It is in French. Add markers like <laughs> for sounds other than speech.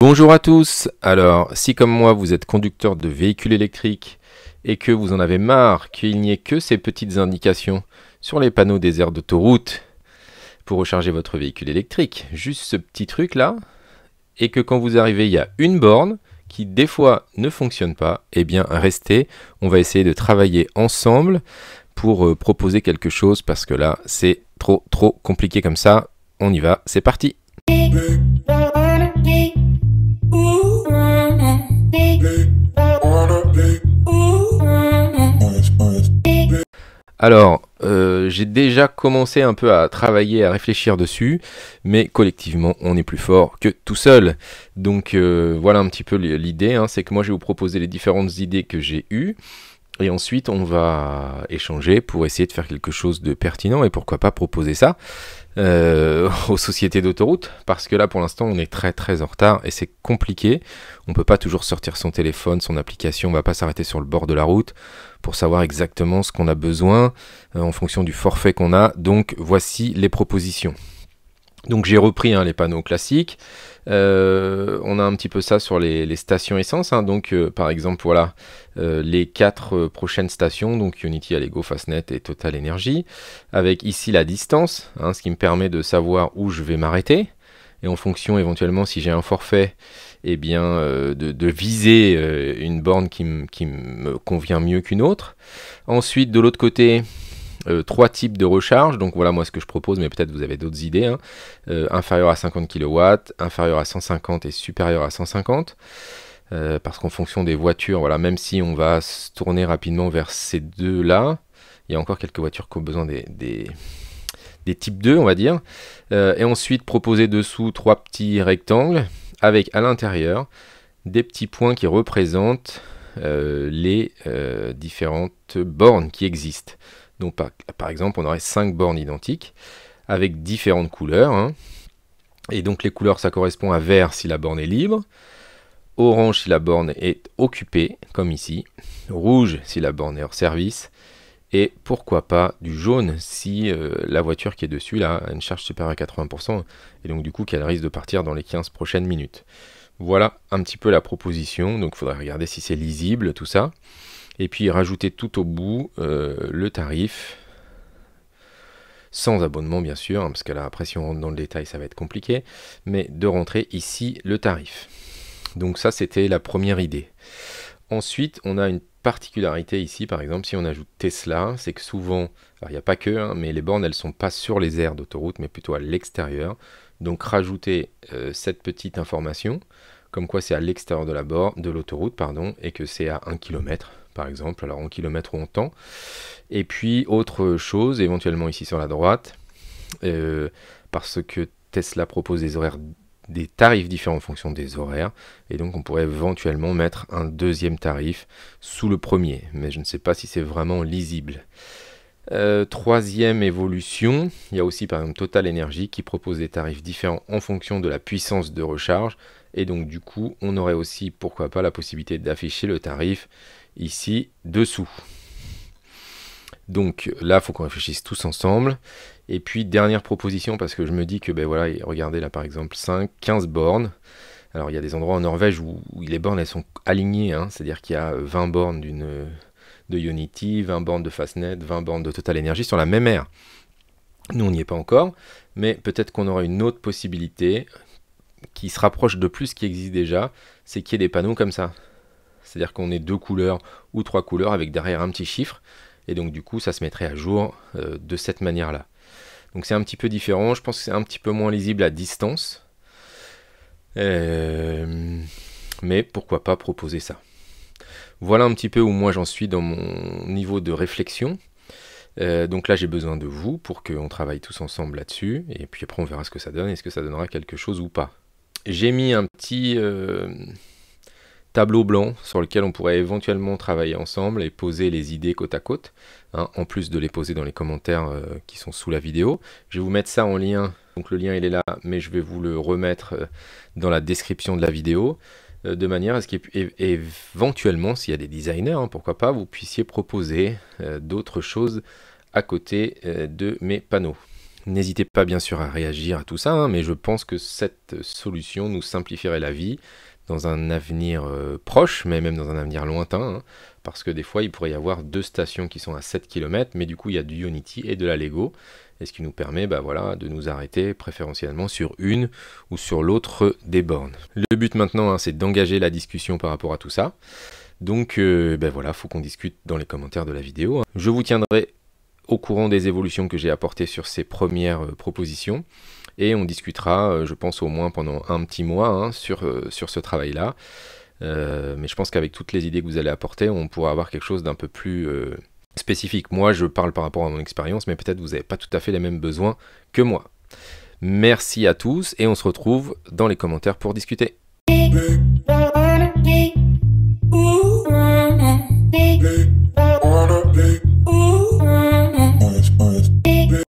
Bonjour à tous. Alors, si comme moi vous êtes conducteur de véhicules électriques et que vous en avez marre qu'il n'y ait que ces petites indications sur les panneaux des aires d'autoroute pour recharger votre véhicule électrique, juste ce petit truc là, et que quand vous arrivez, il y a une borne qui des fois ne fonctionne pas, eh bien restez, on va essayer de travailler ensemble pour proposer quelque chose parce que là, c'est trop trop compliqué comme ça. On y va, c'est parti. Alors, euh, j'ai déjà commencé un peu à travailler, à réfléchir dessus, mais collectivement, on est plus fort que tout seul. Donc euh, voilà un petit peu l'idée, hein. c'est que moi je vais vous proposer les différentes idées que j'ai eues. Et ensuite, on va échanger pour essayer de faire quelque chose de pertinent et pourquoi pas proposer ça euh, <laughs> aux sociétés d'autoroute. Parce que là, pour l'instant, on est très très en retard et c'est compliqué. On peut pas toujours sortir son téléphone, son application. On va pas s'arrêter sur le bord de la route pour savoir exactement ce qu'on a besoin euh, en fonction du forfait qu'on a. Donc, voici les propositions. Donc j'ai repris hein, les panneaux classiques. Euh, on a un petit peu ça sur les, stations essence. Hein. Donc euh, par exemple voilà euh, les quatre prochaines stations, donc Unity, Allego, Fastnet et Total Energy, avec ici la distance, hein, ce qui me permet de savoir où je vais m'arrêter. Et en fonction éventuellement si j'ai un forfait, eh bien de, viser une borne qui me convient mieux qu'une autre. Ensuite de l'autre côté, euh, trois types de recharge. Donc voilà moi ce que je propose, mais peut-être vous avez d'autres idées. Hein. Euh, inférieur à 50 kW, inférieur à 150 et supérieur à 150. Euh, parce qu'en fonction des voitures, voilà, même si on va se tourner rapidement vers ces deux-là, il y a encore quelques voitures qui ont besoin des types 2, on va dire. et ensuite proposer dessous trois petits rectangles avec à l'intérieur des petits points qui représentent les différentes bornes qui existent. Donc par, exemple, on aurait 5 bornes identiques avec différentes couleurs. Hein. Et donc les couleurs, ça correspond à vert si la borne est libre, orange si la borne est occupée, comme ici, rouge si la borne est hors service, et pourquoi pas du jaune si euh, la voiture qui est dessus là a une charge supérieure à 80%, et donc du coup qu'elle risque de partir dans les 15 prochaines minutes. Voilà un petit peu la proposition, donc il faudrait regarder si c'est lisible tout ça. Et puis rajouter tout au bout euh, le tarif. Sans abonnement bien sûr, hein, parce que là après si on rentre dans le détail ça va être compliqué. Mais de rentrer ici le tarif. Donc ça c'était la première idée. Ensuite on a une particularité ici par exemple si on ajoute Tesla, c'est que souvent, il n'y a pas que, hein, mais les bornes elles sont pas sur les aires d'autoroute mais plutôt à l'extérieur. Donc rajouter euh, cette petite information, comme quoi c'est à l'extérieur de la borne, de l'autoroute, pardon, et que c'est à 1 km par exemple, alors en kilomètres ou en temps. Et puis autre chose, éventuellement ici sur la droite, euh, parce que Tesla propose des horaires des tarifs différents en fonction des horaires et donc on pourrait éventuellement mettre un deuxième tarif sous le premier mais je ne sais pas si c'est vraiment lisible euh, troisième évolution, il y a aussi par exemple Total Energy qui propose des tarifs différents en fonction de la puissance de recharge. Et donc du coup, on aurait aussi, pourquoi pas, la possibilité d'afficher le tarif ici dessous. Donc là, il faut qu'on réfléchisse tous ensemble. Et puis, dernière proposition, parce que je me dis que, ben voilà, regardez là par exemple, 5, 15 bornes. Alors, il y a des endroits en Norvège où, les bornes, elles sont alignées, hein. c'est-à-dire qu'il y a 20 euh, bornes d'une euh, de Unity, 20 bornes de Fastnet, 20 bornes de Total Energy sur la même aire. Nous, on n'y est pas encore, mais peut-être qu'on aura une autre possibilité qui se rapproche de plus ce qui existe déjà, c'est qu'il y ait des panneaux comme ça. C'est-à-dire qu'on est deux couleurs ou trois couleurs avec derrière un petit chiffre. Et donc du coup, ça se mettrait à jour euh, de cette manière-là. Donc c'est un petit peu différent. Je pense que c'est un petit peu moins lisible à distance. Euh, mais pourquoi pas proposer ça Voilà un petit peu où moi j'en suis dans mon niveau de réflexion. Euh, donc là, j'ai besoin de vous pour qu'on travaille tous ensemble là-dessus. Et puis après, on verra ce que ça donne. Est-ce que ça donnera quelque chose ou pas J'ai mis un petit tableau blanc sur lequel on pourrait éventuellement travailler ensemble et poser les idées côte à côte, hein, en plus de les poser dans les commentaires euh, qui sont sous la vidéo. Je vais vous mettre ça en lien, donc le lien il est là, mais je vais vous le remettre euh, dans la description de la vidéo, euh, de manière à ce qu'éventuellement, s'il y a des designers, hein, pourquoi pas, vous puissiez proposer d'autres choses à côté de mes panneaux. N'hésitez pas bien sûr à réagir à tout ça, hein, mais je pense que cette solution nous simplifierait la vie dans un avenir euh, proche, mais même dans un avenir lointain, hein, parce que des fois il pourrait y avoir deux stations qui sont à 7 km, mais du coup il y a du Unity et de la Lego, et ce qui nous permet bah, voilà, de nous arrêter préférentiellement sur une ou sur l'autre des bornes. Le but maintenant hein, c'est d'engager la discussion par rapport à tout ça. Donc il euh, ben voilà, faut qu'on discute dans les commentaires de la vidéo. Je vous tiendrai au courant des évolutions que j'ai apportées sur ces premières propositions. Et on discutera, je pense, au moins pendant un petit mois sur, sur ce travail-là. mais je pense qu'avec toutes les idées que vous allez apporter, on pourra avoir quelque chose d'un peu plus spécifique. Moi, je parle par rapport à mon expérience, mais peut-être vous n'avez pas tout à fait les mêmes besoins que moi. Merci à tous et on se retrouve dans les commentaires pour discuter.